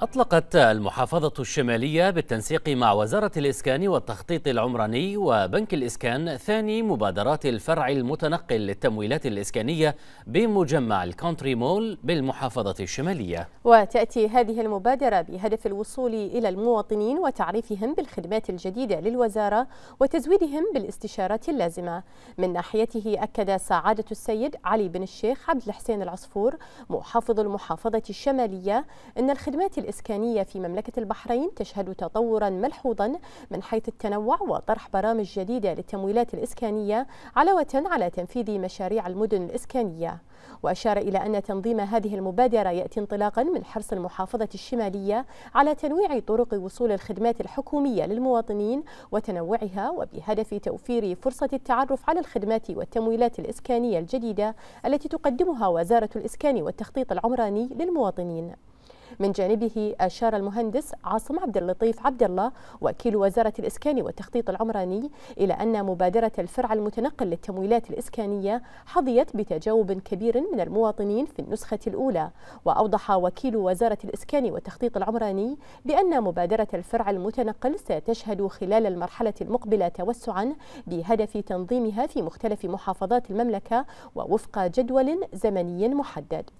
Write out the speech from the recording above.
أطلقت المحافظة الشمالية بالتنسيق مع وزارة الإسكان والتخطيط العمراني وبنك الإسكان ثاني مبادرات الفرع المتنقل للتمويلات الإسكانية بمجمع الكونتري مول بالمحافظة الشمالية وتأتي هذه المبادرة بهدف الوصول إلى المواطنين وتعريفهم بالخدمات الجديدة للوزارة وتزويدهم بالاستشارات اللازمة من ناحيته أكد سعادة السيد علي بن الشيخ عبد الحسين العصفور محافظ المحافظة الشمالية أن الخدمات الإسكانية في مملكة البحرين تشهد تطورا ملحوظا من حيث التنوع وطرح برامج جديدة للتمويلات الإسكانية علاوة على تنفيذ مشاريع المدن الإسكانية وأشار إلى أن تنظيم هذه المبادرة يأتي انطلاقا من حرص المحافظة الشمالية على تنويع طرق وصول الخدمات الحكومية للمواطنين وتنوعها وبهدف توفير فرصة التعرف على الخدمات والتمويلات الإسكانية الجديدة التي تقدمها وزارة الإسكان والتخطيط العمراني للمواطنين من جانبه أشار المهندس عاصم عبد اللطيف عبد الله وكيل وزارة الإسكان والتخطيط العمراني إلى أن مبادرة الفرع المتنقل للتمويلات الإسكانية حظيت بتجاوب كبير من المواطنين في النسخة الأولى وأوضح وكيل وزارة الإسكان والتخطيط العمراني بأن مبادرة الفرع المتنقل ستشهد خلال المرحلة المقبلة توسعا بهدف تنظيمها في مختلف محافظات المملكة ووفق جدول زمني محدد